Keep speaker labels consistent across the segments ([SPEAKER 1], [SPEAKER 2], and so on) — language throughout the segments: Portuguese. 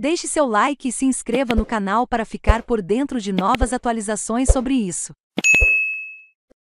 [SPEAKER 1] Deixe seu like e se inscreva no canal para ficar por dentro de novas atualizações sobre isso.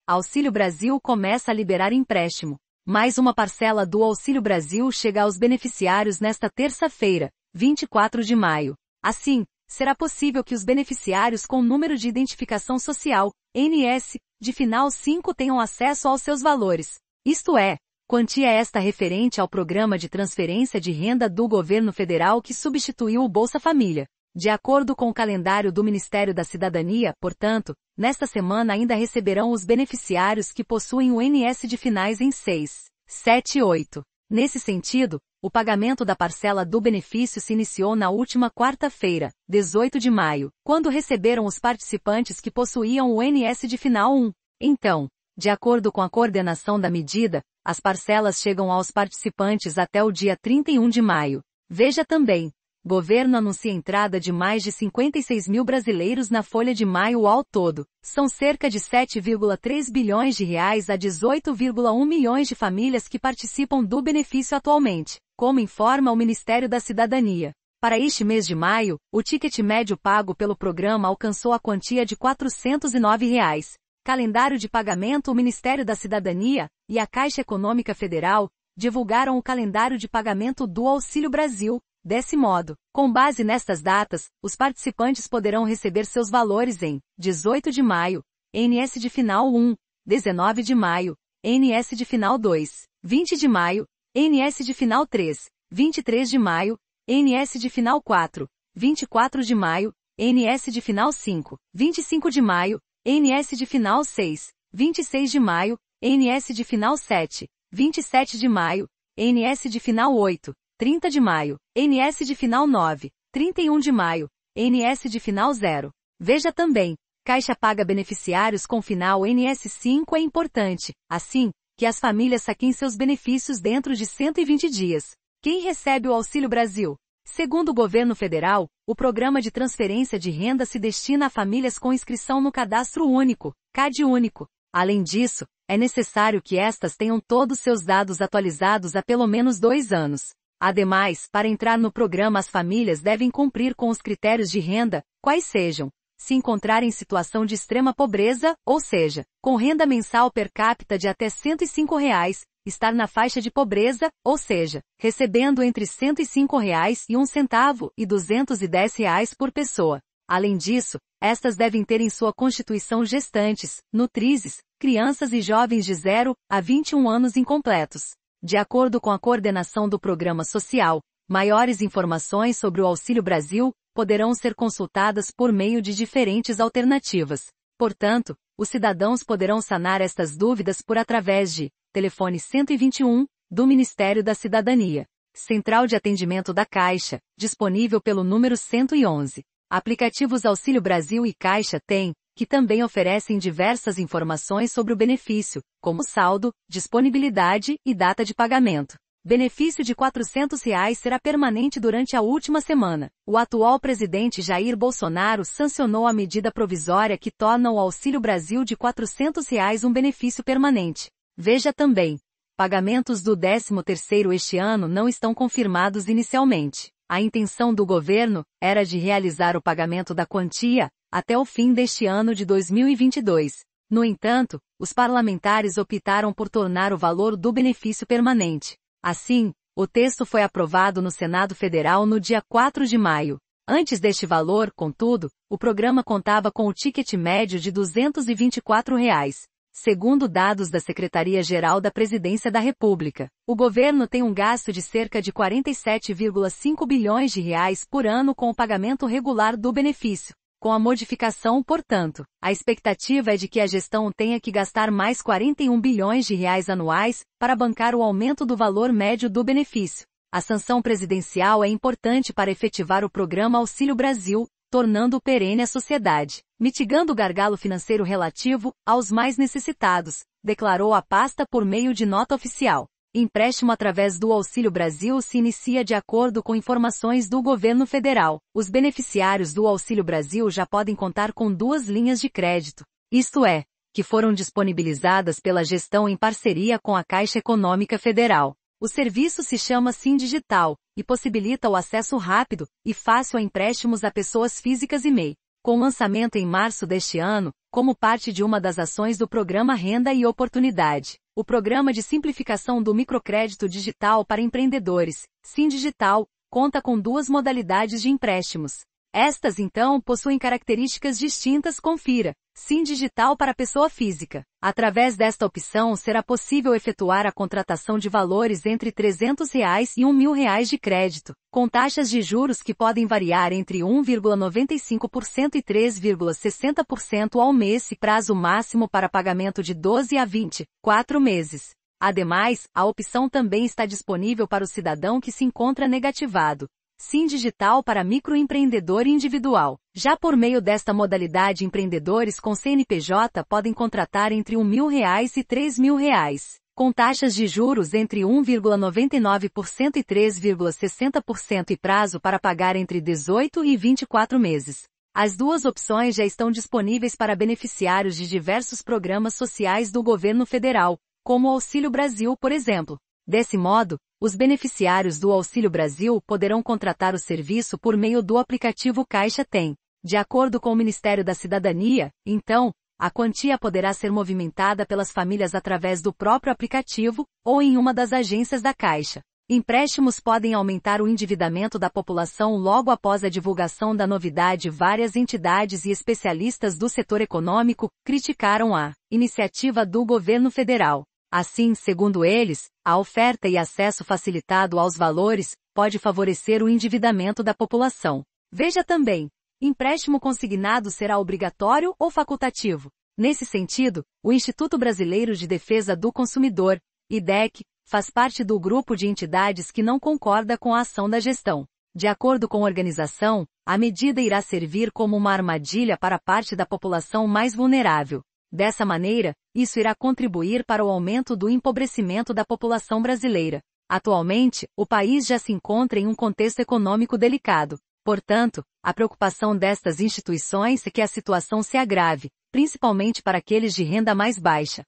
[SPEAKER 1] Auxílio Brasil começa a liberar empréstimo. Mais uma parcela do Auxílio Brasil chega aos beneficiários nesta terça-feira, 24 de maio. Assim, será possível que os beneficiários com número de identificação social, NS, de final 5 tenham acesso aos seus valores. Isto é, Quantia é esta referente ao programa de transferência de renda do governo federal que substituiu o Bolsa Família. De acordo com o calendário do Ministério da Cidadania, portanto, nesta semana ainda receberão os beneficiários que possuem o NS de finais em 6, 7 e 8. Nesse sentido, o pagamento da parcela do benefício se iniciou na última quarta-feira, 18 de maio, quando receberam os participantes que possuíam o NS de final 1. Então, de acordo com a coordenação da medida, as parcelas chegam aos participantes até o dia 31 de maio. Veja também. Governo anuncia entrada de mais de 56 mil brasileiros na folha de maio ao todo. São cerca de 7,3 bilhões de reais a 18,1 milhões de famílias que participam do benefício atualmente, como informa o Ministério da Cidadania. Para este mês de maio, o ticket médio pago pelo programa alcançou a quantia de R$ 409. Reais. Calendário de pagamento O Ministério da Cidadania e a Caixa Econômica Federal divulgaram o calendário de pagamento do Auxílio Brasil. Desse modo, com base nestas datas, os participantes poderão receber seus valores em 18 de maio, NS de final 1, 19 de maio, NS de final 2, 20 de maio, NS de final 3, 23 de maio, NS de final 4, 24 de maio, NS de final 5, 25 de maio, NS de final 6, 26 de maio, NS de final 7, 27 de maio, NS de final 8, 30 de maio, NS de final 9, 31 de maio, NS de final 0. Veja também, Caixa paga beneficiários com final NS5 é importante, assim, que as famílias saquem seus benefícios dentro de 120 dias. Quem recebe o Auxílio Brasil? Segundo o governo federal, o programa de transferência de renda se destina a famílias com inscrição no cadastro único, CAD único. Além disso, é necessário que estas tenham todos seus dados atualizados há pelo menos dois anos. Ademais, para entrar no programa as famílias devem cumprir com os critérios de renda, quais sejam, se encontrar em situação de extrema pobreza, ou seja, com renda mensal per capita de até R$ 105, reais, estar na faixa de pobreza, ou seja, recebendo entre R$ 105,01 e, um centavo e R$ 210 reais por pessoa. Além disso, estas devem ter em sua constituição gestantes, nutrizes, crianças e jovens de 0 a 21 anos incompletos. De acordo com a coordenação do programa social, maiores informações sobre o Auxílio Brasil poderão ser consultadas por meio de diferentes alternativas, Portanto, os cidadãos poderão sanar estas dúvidas por através de telefone 121 do Ministério da Cidadania, Central de Atendimento da Caixa, disponível pelo número 111. Aplicativos Auxílio Brasil e Caixa têm, que também oferecem diversas informações sobre o benefício, como saldo, disponibilidade e data de pagamento. Benefício de R$ 400 reais será permanente durante a última semana. O atual presidente Jair Bolsonaro sancionou a medida provisória que torna o Auxílio Brasil de R$ 400 reais um benefício permanente. Veja também. Pagamentos do 13º este ano não estão confirmados inicialmente. A intenção do governo era de realizar o pagamento da quantia até o fim deste ano de 2022. No entanto, os parlamentares optaram por tornar o valor do benefício permanente. Assim, o texto foi aprovado no Senado Federal no dia 4 de maio. Antes deste valor, contudo, o programa contava com o ticket médio de R$ 224, reais, Segundo dados da Secretaria-Geral da Presidência da República, o governo tem um gasto de cerca de 47,5 bilhões de reais por ano com o pagamento regular do benefício, com a modificação, portanto, a expectativa é de que a gestão tenha que gastar mais 41 bilhões de reais anuais para bancar o aumento do valor médio do benefício. A sanção presidencial é importante para efetivar o programa Auxílio Brasil, tornando perene a sociedade, mitigando o gargalo financeiro relativo aos mais necessitados, declarou a pasta por meio de nota oficial. Empréstimo através do Auxílio Brasil se inicia de acordo com informações do governo federal. Os beneficiários do Auxílio Brasil já podem contar com duas linhas de crédito, isto é, que foram disponibilizadas pela gestão em parceria com a Caixa Econômica Federal. O serviço se chama Sim Digital e possibilita o acesso rápido e fácil a empréstimos a pessoas físicas e MEI. Com lançamento em março deste ano, como parte de uma das ações do programa Renda e Oportunidade, o programa de simplificação do microcrédito digital para empreendedores, Sim Digital, conta com duas modalidades de empréstimos, estas então possuem características distintas, confira. Sim Digital para pessoa física. Através desta opção será possível efetuar a contratação de valores entre R$ 300 reais e R$ 1.000 reais de crédito, com taxas de juros que podem variar entre 1,95% e 3,60% ao mês e prazo máximo para pagamento de 12 a 20, 4 meses. Ademais, a opção também está disponível para o cidadão que se encontra negativado, Sim Digital para microempreendedor individual. Já por meio desta modalidade empreendedores com CNPJ podem contratar entre R$ 1.000 e R$ reais, com taxas de juros entre 1,99% e 3,60% e prazo para pagar entre 18 e 24 meses. As duas opções já estão disponíveis para beneficiários de diversos programas sociais do governo federal, como o Auxílio Brasil, por exemplo. Desse modo, os beneficiários do Auxílio Brasil poderão contratar o serviço por meio do aplicativo Caixa Tem. De acordo com o Ministério da Cidadania, então, a quantia poderá ser movimentada pelas famílias através do próprio aplicativo ou em uma das agências da Caixa. Empréstimos podem aumentar o endividamento da população logo após a divulgação da novidade. Várias entidades e especialistas do setor econômico criticaram a iniciativa do governo federal. Assim, segundo eles, a oferta e acesso facilitado aos valores pode favorecer o endividamento da população. Veja também, empréstimo consignado será obrigatório ou facultativo? Nesse sentido, o Instituto Brasileiro de Defesa do Consumidor, IDEC, faz parte do grupo de entidades que não concorda com a ação da gestão. De acordo com a organização, a medida irá servir como uma armadilha para a parte da população mais vulnerável, Dessa maneira, isso irá contribuir para o aumento do empobrecimento da população brasileira. Atualmente, o país já se encontra em um contexto econômico delicado. Portanto, a preocupação destas instituições é que a situação se agrave, principalmente para aqueles de renda mais baixa.